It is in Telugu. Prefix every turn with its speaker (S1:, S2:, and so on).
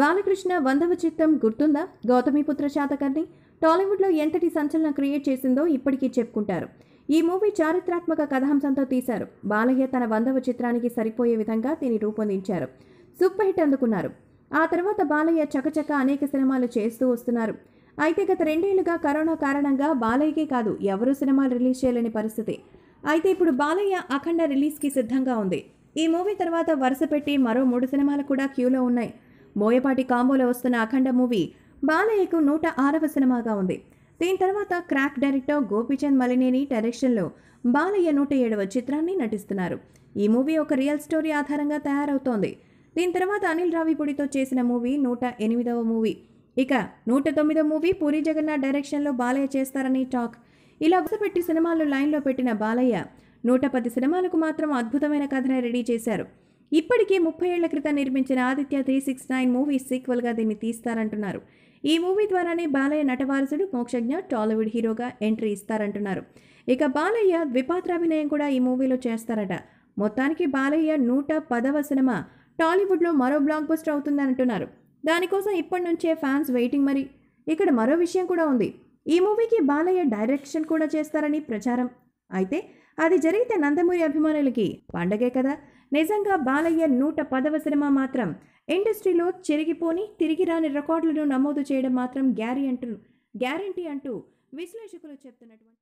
S1: బాలకృష్ణ వందవ చిత్రం గుర్తుందా గౌతమిపుత్ర శాతకర్ణి టాలీవుడ్లో ఎంతటి సంచలనం క్రియేట్ చేసిందో ఇప్పటికీ చెప్పుకుంటారు ఈ మూవీ చారిత్రాత్మక కథాంశంతో తీశారు బాలయ్య తన వందవ చిత్రానికి సరిపోయే విధంగా దీన్ని రూపొందించారు సూపర్ హిట్ అందుకున్నారు ఆ తర్వాత బాలయ్య చకచక అనేక సినిమాలు చేస్తూ వస్తున్నారు అయితే గత రెండేళ్లుగా కరోనా కారణంగా బాలయ్యకే కాదు ఎవరూ సినిమాలు రిలీజ్ చేయలేని పరిస్థితి అయితే ఇప్పుడు బాలయ్య అఖండ రిలీజ్కి సిద్ధంగా ఉంది ఈ మూవీ తర్వాత వరుసపెట్టి మరో మూడు సినిమాలు కూడా క్యూలో ఉన్నాయి బోయపాటి కాంబోలో వస్తున్న అఖండ మూవీ బాలయ్యకు నూట ఆరవ సినిమాగా ఉంది దీని తర్వాత క్రాక్ డైరెక్టర్ గోపీచంద్ మలినేని డైరెక్షన్లో బాలయ్య నూట ఏడవ చిత్రాన్ని నటిస్తున్నారు ఈ మూవీ ఒక రియల్ స్టోరీ ఆధారంగా తయారవుతోంది దీని తర్వాత అనిల్ రావిపూడితో చేసిన మూవీ నూట ఎనిమిదవ మూవీ ఇక నూట తొమ్మిదవ మూవీ పూరి జగన్నాథ్ డైరెక్షన్లో బాలయ్య చేస్తారని టాక్ ఇలా వసపెట్టి సినిమాలు లైన్లో పెట్టిన బాలయ్య నూట పది సినిమాలకు మాత్రం అద్భుతమైన కథనే రెడీ చేశారు ఇప్పటికే ముప్పై ఏళ్ల క్రితం నిర్మించిన Aditya three six nine movie సీక్వెల్గా దీన్ని తీస్తారంటున్నారు ఈ మూవీ ద్వారానే బాలయ్య నటవారసుడు మోక్షజ్ఞ టాలీవుడ్ హీరోగా ఎంట్రీ ఇస్తారంటున్నారు ఇక బాలయ్య ద్విపాత్రాభినయం కూడా ఈ మూవీలో చేస్తారట మొత్తానికి బాలయ్య నూట పదవ సినిమా టాలీవుడ్లో మరో బ్లాక్ బస్టర్ అవుతుందంటున్నారు దానికోసం ఇప్పటి నుంచే ఫ్యాన్స్ వెయిటింగ్ మరి ఇక్కడ మరో విషయం కూడా ఉంది ఈ మూవీకి బాలయ్య డైరెక్షన్ కూడా చేస్తారని ప్రచారం అయితే అది జరిగితే నందమూరి అభిమానులకి పండగే కదా నిజంగా బాలయ్య నూట పదవ సినిమా మాత్రం ఇండస్ట్రీలో చెరిగిపోని తిరిగి రాని రికార్డులను నమోదు చేయడం మాత్రం గ్యారీ అంటూ గ్యారంటీ అంటూ విశ్లేషకులు చెప్తున్నటువంటి